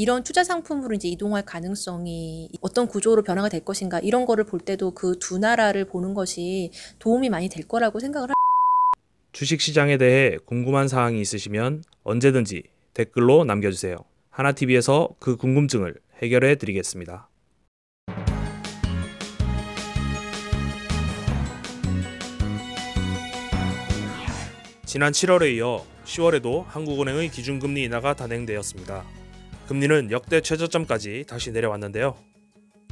이런 투자 상품으로 이제 이동할 가능성이 어떤 구조로 변화가 될 것인가 이런 거를 볼 때도 그 두 나라를 보는 것이 도움이 많이 될 거라고 생각을 합니다. 주식 시장에 대해 궁금한 사항이 있으시면 언제든지 댓글로 남겨주세요. 하나TV에서 그 궁금증을 해결해 드리겠습니다. 지난 7월에 이어 10월에도 한국은행의 기준금리 인하가 단행되었습니다. 금리는 역대 최저점까지 다시 내려왔는데요.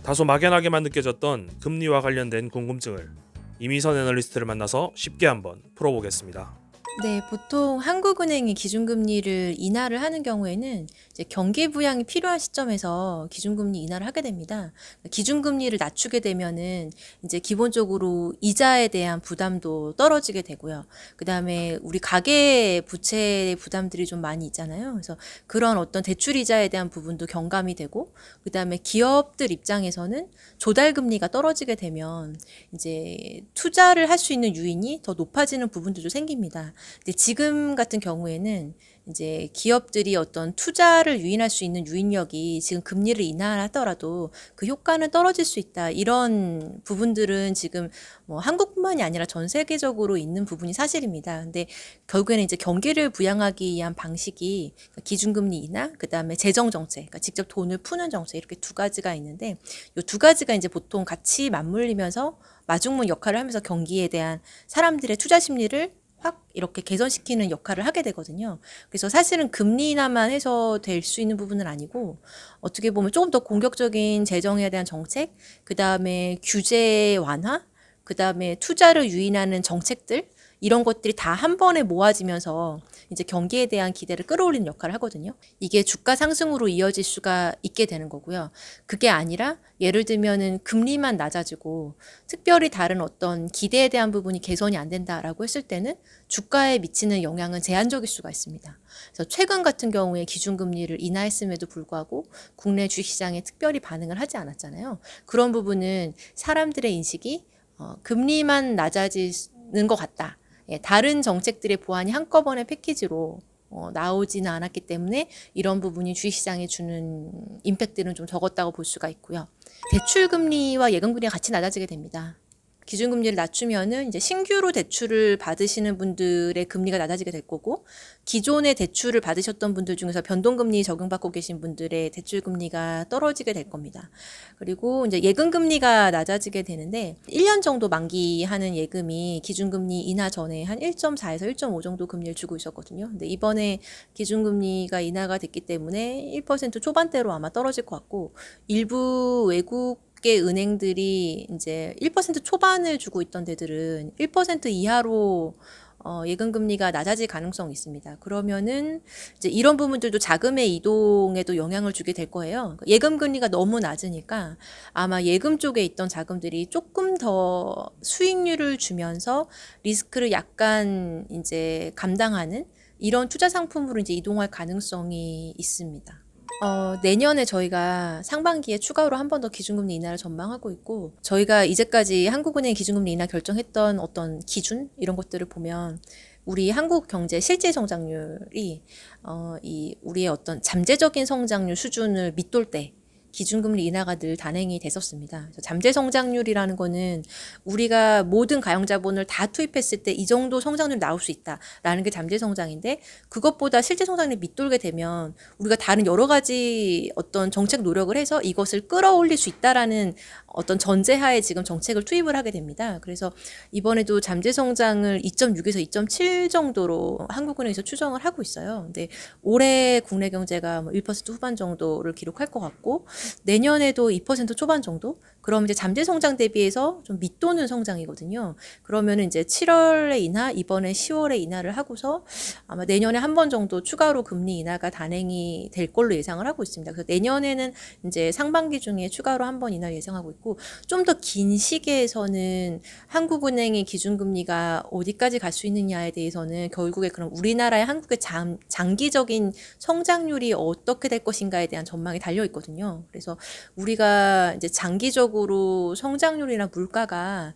다소 막연하게만 느껴졌던 금리와 관련된 궁금증을 이미선 애널리스트를 만나서 쉽게 한번 풀어보겠습니다. 네, 보통 한국은행이 기준금리를 인하를 하는 경우에는 이제 경기 부양이 필요한 시점에서 기준금리 인하를 하게 됩니다. 기준금리를 낮추게 되면은 이제 기본적으로 이자에 대한 부담도 떨어지게 되고요. 그 다음에 우리 가계 부채 부담들이 좀 많이 있잖아요. 그래서 그런 어떤 대출 이자에 대한 부분도 경감이 되고, 그 다음에 기업들 입장에서는 조달금리가 떨어지게 되면 이제 투자를 할 수 있는 유인이 더 높아지는 부분들도 생깁니다. 근데 지금 같은 경우에는 이제 기업들이 어떤 투자를 유인할 수 있는 유인력이 지금 금리를 인하하더라도 그 효과는 떨어질 수 있다. 이런 부분들은 지금 뭐 한국뿐만이 아니라 전 세계적으로 있는 부분이 사실입니다. 근데 결국에는 이제 경기를 부양하기 위한 방식이 그러니까 기준금리 인하, 그다음에 재정 정책, 그러니까 직접 돈을 푸는 정책 이렇게 두 가지가 있는데 이 두 가지가 이제 보통 같이 맞물리면서 마중문 역할을 하면서 경기에 대한 사람들의 투자 심리를 확 이렇게 개선시키는 역할을 하게 되거든요. 그래서 사실은 금리 인만 해서 될 수 있는 부분은 아니고 어떻게 보면 조금 더 공격적인 재정에 대한 정책, 그 다음에 규제 완화, 그 다음에 투자를 유인하는 정책들 이런 것들이 다 한 번에 모아지면서 이제 경기에 대한 기대를 끌어올리는 역할을 하거든요. 이게 주가 상승으로 이어질 수가 있게 되는 거고요. 그게 아니라 예를 들면은 금리만 낮아지고 특별히 다른 어떤 기대에 대한 부분이 개선이 안 된다라고 했을 때는 주가에 미치는 영향은 제한적일 수가 있습니다. 그래서 최근 같은 경우에 기준금리를 인하했음에도 불구하고 국내 주식시장에 특별히 반응을 하지 않았잖아요. 그런 부분은 사람들의 인식이 어, 금리만 낮아지는 것 같다. 예, 다른 정책들의 보완이 한꺼번에 패키지로 어, 나오지는 않았기 때문에 이런 부분이 주식시장에 주는 임팩트는 좀 적었다고 볼 수가 있고요. 대출금리와 예금금리가 같이 낮아지게 됩니다. 기준금리를 낮추면은 이제 신규로 대출을 받으시는 분들의 금리가 낮아지게 될 거고 기존의 대출을 받으셨던 분들 중에서 변동금리 적용받고 계신 분들의 대출금리가 떨어지게 될 겁니다. 그리고 이제 예금금리가 낮아지게 되는데 1년 정도 만기하는 예금이 기준금리 인하 전에 한 1.4에서 1.5 정도 금리를 주고 있었거든요. 근데 이번에 기준금리가 인하가 됐기 때문에 1% 초반대로 아마 떨어질 것 같고 일부 외국 개 은행들이 이제 1% 초반을 주고 있던 데들은 1% 이하로 어, 예금 금리가 낮아질 가능성이 있습니다. 그러면은 이제 이런 부분들도 자금의 이동에도 영향을 주게 될 거예요. 그러니까 예금 금리가 너무 낮으니까 아마 예금 쪽에 있던 자금들이 조금 더 수익률을 주면서 리스크를 약간 이제 감당하는 이런 투자 상품으로 이제 이동할 가능성이 있습니다. 어, 내년에 저희가 상반기에 추가로 한 번 더 기준금리 인하를 전망하고 있고 저희가 이제까지 한국은행 기준금리 인하 결정했던 어떤 기준 이런 것들을 보면 우리 한국 경제 실제 성장률이 어, 이 우리의 어떤 잠재적인 성장률 수준을 밑돌 때 기준금리 인하가 늘 단행이 됐었습니다. 잠재 성장률이라는 거는 우리가 모든 가용 자본을 다 투입했을 때 이 정도 성장률 나올 수 있다라는 게 잠재 성장인데 그것보다 실제 성장률 밑돌게 되면 우리가 다른 여러 가지 어떤 정책 노력을 해서 이것을 끌어올릴 수 있다라는 어떤 전제하에 지금 정책을 투입을 하게 됩니다. 그래서 이번에도 잠재 성장을 2.6에서 2.7 정도로 한국은행에서 추정을 하고 있어요. 근데 올해 국내 경제가 1% 뭐 후반 정도를 기록할 것 같고 내년에도 2% 초반 정도 그럼 이제 잠재 성장 대비해서 좀 밑도는 성장이거든요. 그러면은 이제 7월에 인하, 이번에 10월에 인하를 하고서 아마 내년에 한 번 정도 추가로 금리 인하가 단행이 될 걸로 예상을 하고 있습니다. 그래서 내년에는 이제 상반기 중에 추가로 한 번 인하 예상하고 있고 좀 더 긴 시기에서는 한국은행의 기준금리가 어디까지 갈 수 있느냐에 대해서는 결국에 그럼 우리나라의 한국의 장, 장기적인 성장률이 어떻게 될 것인가에 대한 전망이 달려 있거든요. 그래서 우리가 이제 장기적으로 전체적으로 성장률이나 물가가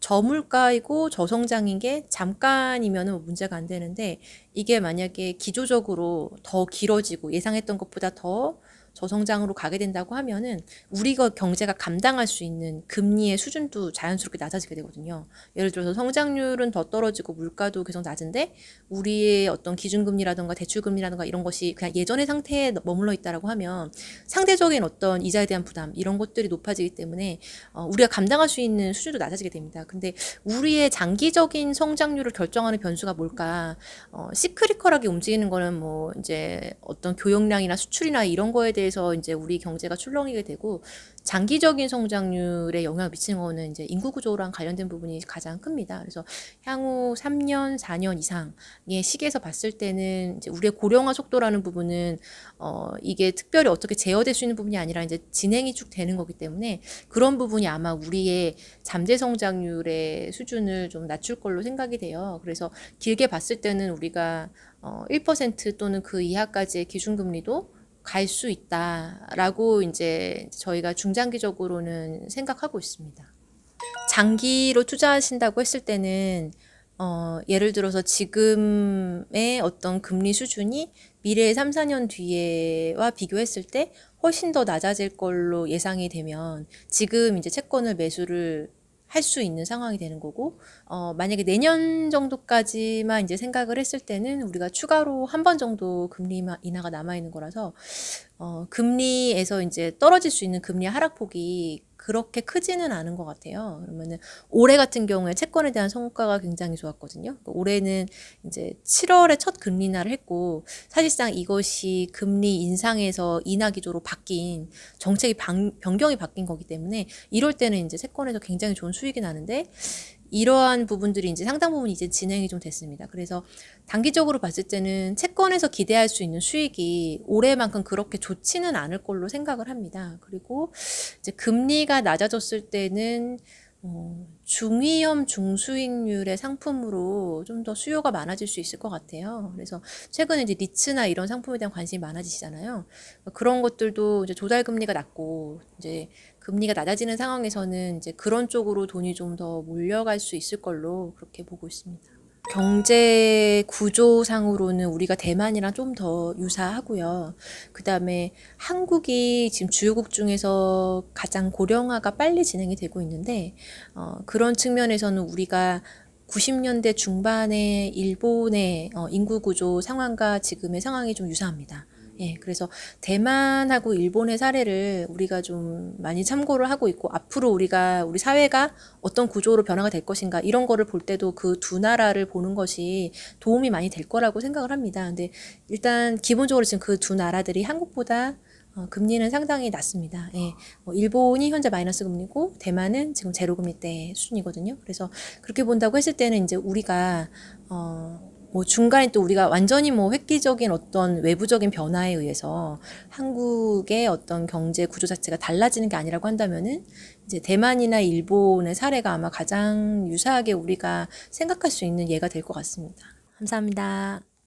저물가이고 저성장인 게 잠깐이면 문제가 안 되는데 이게 만약에 기조적으로 더 길어지고 예상했던 것보다 더 저성장으로 가게 된다고 하면은 우리가 경제가 감당할 수 있는 금리의 수준도 자연스럽게 낮아지게 되거든요. 예를 들어서 성장률은 더 떨어지고 물가도 계속 낮은데 우리의 어떤 기준금리라든가 대출금리라든가 이런 것이 그냥 예전의 상태에 머물러 있다라고 하면 상대적인 어떤 이자에 대한 부담 이런 것들이 높아지기 때문에 어, 우리가 감당할 수 있는 수준도 낮아지게 됩니다. 근데 우리의 장기적인 성장률을 결정하는 변수가 뭘까? 어, 시크리컬하게 움직이는 거는 뭐 이제 어떤 교역량이나 수출이나 이런 거에 대해 문제서 이제 우리 경제가 출렁이게 되고 장기적인 성장률에 영향을 미치는 거는 이제 인구 구조랑 관련된 부분이 가장 큽니다. 그래서 향후 3년, 4년 이상의 시기에서 봤을 때는 이제 우리의 고령화 속도라는 부분은 어 이게 특별히 어떻게 제어될 수 있는 부분이 아니라 이제 진행이 쭉 되는 거기 때문에 그런 부분이 아마 우리의 잠재 성장률의 수준을 좀 낮출 걸로 생각이 돼요. 그래서 길게 봤을 때는 우리가 어, 1% 또는 그 이하까지의 기준금리도 갈수 있다라고 이제 저희가 중장기적으로는 생각하고 있습니다. 장기로 투자하신다고 했을 때는 어, 예를 들어서 지금의 어떤 금리 수준이 미래의 3, 4년 뒤에와 비교했을 때 훨씬 더 낮아질 걸로 예상이 되면 지금 이제 채권을 매수를 할수 있는 상황이 되는 거고 어, 만약에 내년 정도까지만 이제 생각을 했을 때는 우리가 추가로 한 번 정도 금리 인하가 남아 있는 거라서 어, 금리에서 이제 떨어질 수 있는 금리 하락폭이 그렇게 크지는 않은 것 같아요. 그러면은 올해 같은 경우에 채권에 대한 성과가 굉장히 좋았거든요. 그러니까 올해는 이제 7월에 첫 금리 인를 했고 사실상 이것이 금리 인상에서 인하 기조로 바뀐 정책이 방, 변경이 바뀐 거기 때문에 이럴 때는 이제 채권에서 굉장히 좋은 수익이 나는데 이러한 부분들이 이제 상당 부분 이제 진행이 좀 됐습니다. 그래서 단기적으로 봤을 때는 채권에서 기대할 수 있는 수익이 올해만큼 그렇게 좋지는 않을 걸로 생각을 합니다. 그리고 이제 금리가 낮아졌을 때는 어, 중위험 중수익률의 상품으로 좀 더 수요가 많아질 수 있을 것 같아요. 그래서 최근에 이제 리츠나 이런 상품에 대한 관심이 많아지시잖아요. 그러니까 그런 것들도 이제 조달 금리가 낮고 이제 금리가 낮아지는 상황에서는 이제 그런 쪽으로 돈이 좀 더 몰려갈 수 있을 걸로 그렇게 보고 있습니다. 경제 구조상으로는 우리가 대만이랑 좀 더 유사하고요. 그 다음에 한국이 지금 주요국 중에서 가장 고령화가 빨리 진행이 되고 있는데, 어, 그런 측면에서는 우리가 90년대 중반의 일본의 어, 인구 구조 상황과 지금의 상황이 좀 유사합니다. 예, 그래서 대만하고 일본의 사례를 우리가 좀 많이 참고를 하고 있고 앞으로 우리가 우리 사회가 어떤 구조로 변화가 될 것인가 이런 거를 볼 때도 그 두 나라를 보는 것이 도움이 많이 될 거라고 생각을 합니다. 근데 일단 기본적으로 지금 그 두 나라들이 한국보다 어, 금리는 상당히 낮습니다. 예. 뭐 일본이 현재 마이너스 금리고 대만은 지금 제로 금리때 수준이거든요. 그래서 그렇게 본다고 했을 때는 이제 우리가 어뭐 중간에 또 우리가 완전히 뭐 획기적인 어떤 외부적인 변화에 의해서 한국의 어떤 경제 구조 자체가 달라지는 게 아니라고 한다면은 이제 대만이나 일본의 사례가 아마 가장 유사하게 우리가 생각할 수 있는 예가 될 것 같습니다. 감사합니다.